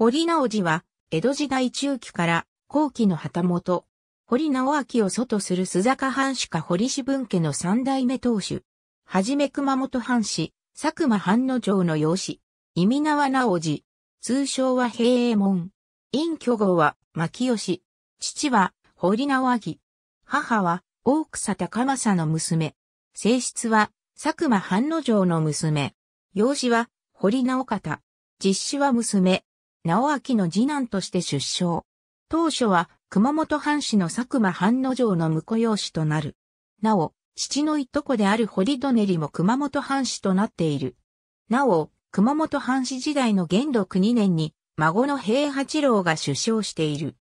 堀直寺は、江戸時代中期から後期の旗本、堀直明を祖とする須坂藩主か堀氏分家の三代目当主。はじめ熊本藩士、佐久間藩の城の養子、意味縄直寺、通称は平右衛門。隠居号は牧吉。父は堀直明。母は大草高政の娘。性質は佐久間藩の城の娘。養子は堀直方。実子は娘、直明の次男として出生。当初は熊本藩士の佐久間藩の城の婿養子となる。なお、父のいとこである堀戸りも熊本藩士となっている。なお、熊本藩士時代の元禄2年に、孫の平八郎が出生している。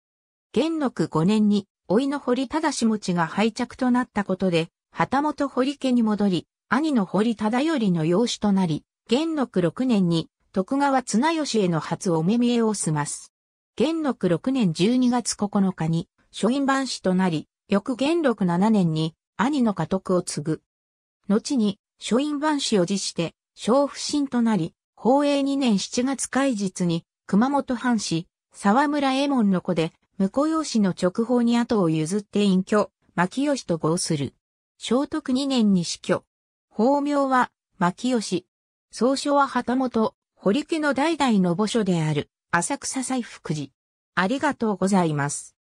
元禄5年に、老いの堀忠持が廃着となったことで、旗本堀家に戻り、兄の堀忠頼の養子となり、元禄6年に徳川綱吉への初お目見えを済ます。元禄6年12月9日に、書院番士となり、翌元禄7年に、兄の家督を継ぐ。後に、書院番士を辞して、小不審となり、宝永2年7月開日に、熊本藩士、沢村衛門の子で、婿養子の直方に後を譲って隠居、牧吉と合する。聖徳2年に死去。法名は、牧吉。総書は旗本、堀家の代々の墓所である浅草祭福寺。ありがとうございます。